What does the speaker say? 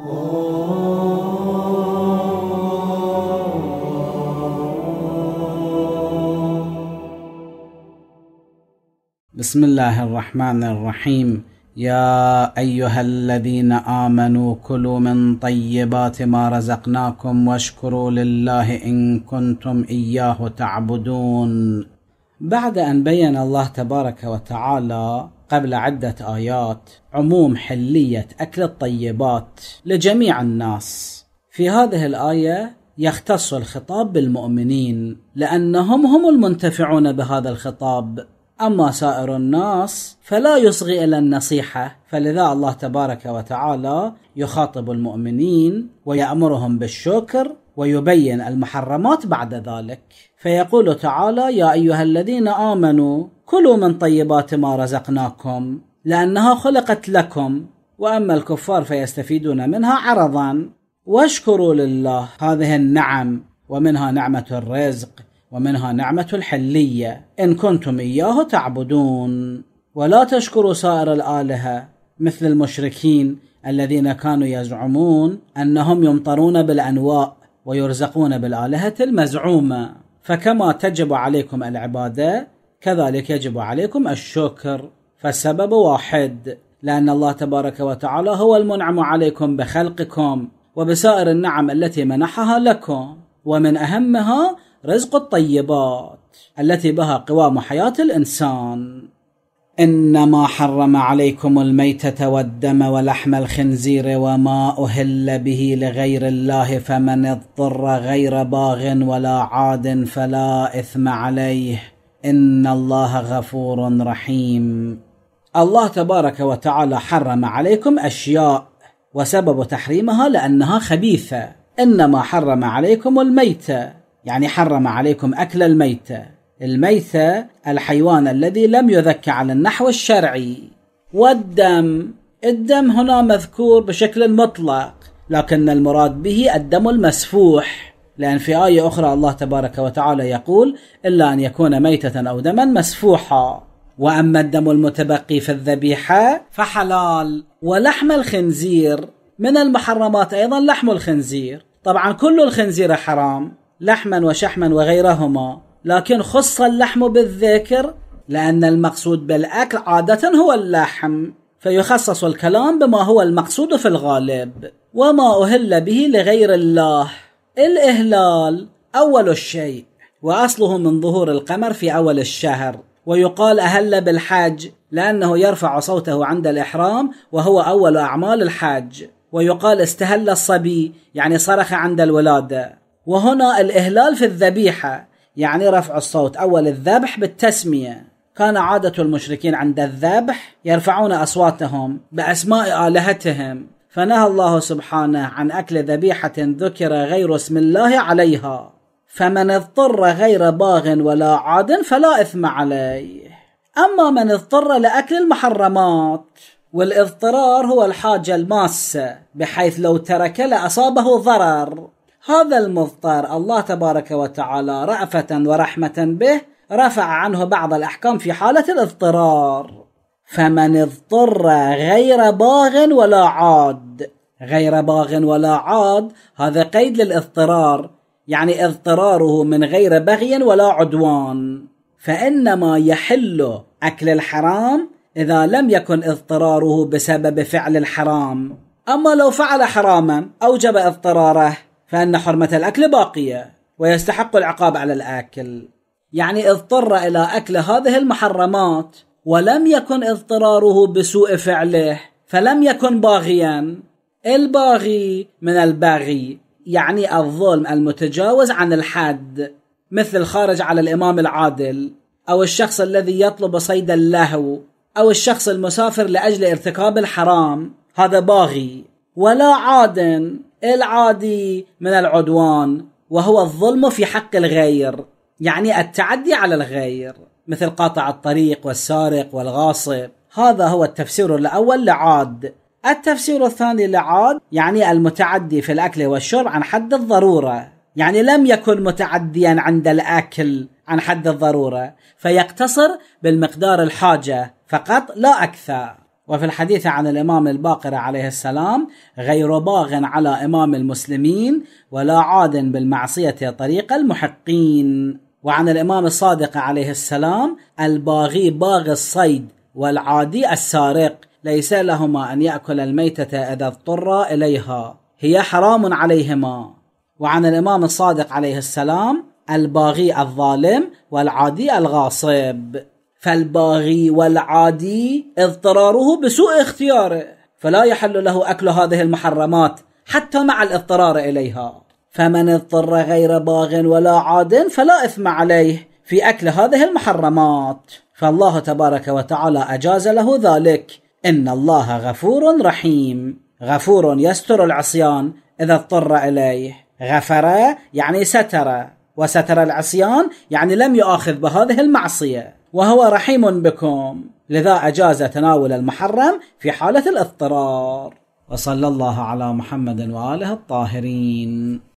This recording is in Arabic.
بسم الله الرحمن الرحيم يا ايها الذين امنوا كلوا من طيبات ما رزقناكم واشكروا لله ان كنتم اياه تعبدون بعد ان بين الله تبارك وتعالى قبل عدة آيات عموم حلية أكل الطيبات لجميع الناس. في هذه الآية يختص الخطاب بالمؤمنين لأنهم هم المنتفعون بهذا الخطاب. أما سائر الناس فلا يصغي إلى النصيحة فلذا الله تبارك وتعالى يخاطب المؤمنين ويأمرهم بالشكر ويبين المحرمات بعد ذلك فيقول تعالى يا ايها الذين امنوا كلوا من طيبات ما رزقناكم لانها خلقت لكم واما الكفار فيستفيدون منها عرضا واشكروا لله هذه النعم ومنها نعمه الرزق ومنها نعمه الحليه ان كنتم اياه تعبدون ولا تشكروا سائر الالهه مثل المشركين الذين كانوا يزعمون انهم يمطرون بالانواء ويرزقون بالآلهة المزعومة فكما تجب عليكم العبادة كذلك يجب عليكم الشكر فالسبب واحد لأن الله تبارك وتعالى هو المنعم عليكم بخلقكم وبسائر النعم التي منحها لكم ومن أهمها رزق الطيبات التي بها قوام حياة الإنسان انما حرم عليكم الميته والدم ولحم الخنزير وما اهل به لغير الله فمن اضطر غير باغ ولا عاد فلا اثم عليه ان الله غفور رحيم الله تبارك وتعالى حرم عليكم اشياء وسبب تحريمها لانها خبيثه انما حرم عليكم الميته يعني حرم عليكم اكل الميته الميتة الحيوان الذي لم يذك على النحو الشرعي والدم الدم هنا مذكور بشكل مطلق لكن المراد به الدم المسفوح لأن في آية أخرى الله تبارك وتعالى يقول إلا أن يكون ميتة أو دما مسفوحا وأما الدم المتبقي في الذبيحة فحلال ولحم الخنزير من المحرمات أيضا لحم الخنزير طبعا كل الخنزير حرام لحما وشحما وغيرهما لكن خص اللحم بالذكر لأن المقصود بالأكل عادة هو اللحم فيخصص الكلام بما هو المقصود في الغالب وما أهل به لغير الله الإهلال أول الشيء وأصله من ظهور القمر في أول الشهر ويقال أهل بالحج لأنه يرفع صوته عند الإحرام وهو أول أعمال الحج ويقال استهل الصبي يعني صرخ عند الولادة وهنا الإهلال في الذبيحة يعني رفع الصوت أول الذبح بالتسمية كان عادة المشركين عند الذبح يرفعون أصواتهم بأسماء آلهتهم فنهى الله سبحانه عن أكل ذبيحة ذكر غير اسم الله عليها فمن اضطر غير باغ ولا عاد فلا إثم عليه أما من اضطر لأكل المحرمات والاضطرار هو الحاجة الماسة بحيث لو ترك لأصابه ضرر هذا المضطر الله تبارك وتعالى رأفة ورحمة به رفع عنه بعض الأحكام في حالة الاضطرار فمن اضطر غير باغ ولا عاد غير باغ ولا عاد هذا قيد للاضطرار يعني اضطراره من غير بغي ولا عدوان فإنما يحل أكل الحرام إذا لم يكن اضطراره بسبب فعل الحرام أما لو فعل حراما أوجب اضطراره فان حرمه الاكل باقيه ويستحق العقاب على الاكل يعني اضطر الى اكل هذه المحرمات ولم يكن اضطراره بسوء فعله فلم يكن باغيا الباغي من الباغي يعني الظلم المتجاوز عن الحد مثل خارج على الامام العادل او الشخص الذي يطلب صيد اللهو او الشخص المسافر لاجل ارتكاب الحرام هذا باغي ولا عاد العادي من العدوان وهو الظلم في حق الغير يعني التعدي على الغير مثل قاطع الطريق والسارق والغاصب هذا هو التفسير الاول لعاد التفسير الثاني لعاد يعني المتعدي في الاكل والشرب عن حد الضروره يعني لم يكن متعديا عند الاكل عن حد الضروره فيقتصر بالمقدار الحاجه فقط لا اكثر وفي الحديث عن الإمام الباقر عليه السلام غير باغ على إمام المسلمين ولا عاد بالمعصية طريق المحقين وعن الإمام الصادق عليه السلام الباغي باغ الصيد والعادي السارق ليس لهما أن يأكل الميتة إذا اضطر إليها هي حرام عليهما وعن الإمام الصادق عليه السلام الباغي الظالم والعادي الغاصب فالباغي والعادي اضطراره بسوء اختياره فلا يحل له اكل هذه المحرمات حتى مع الاضطرار اليها فمن اضطر غير باغ ولا عاد فلا اثم عليه في اكل هذه المحرمات فالله تبارك وتعالى اجاز له ذلك ان الله غفور رحيم غفور يستر العصيان اذا اضطر اليه غفر يعني ستر وستر العصيان يعني لم يؤاخذ بهذه المعصيه وهو رحيم بكم لذا أجاز تناول المحرم في حالة الاضطرار وصلى الله على محمد وآله الطاهرين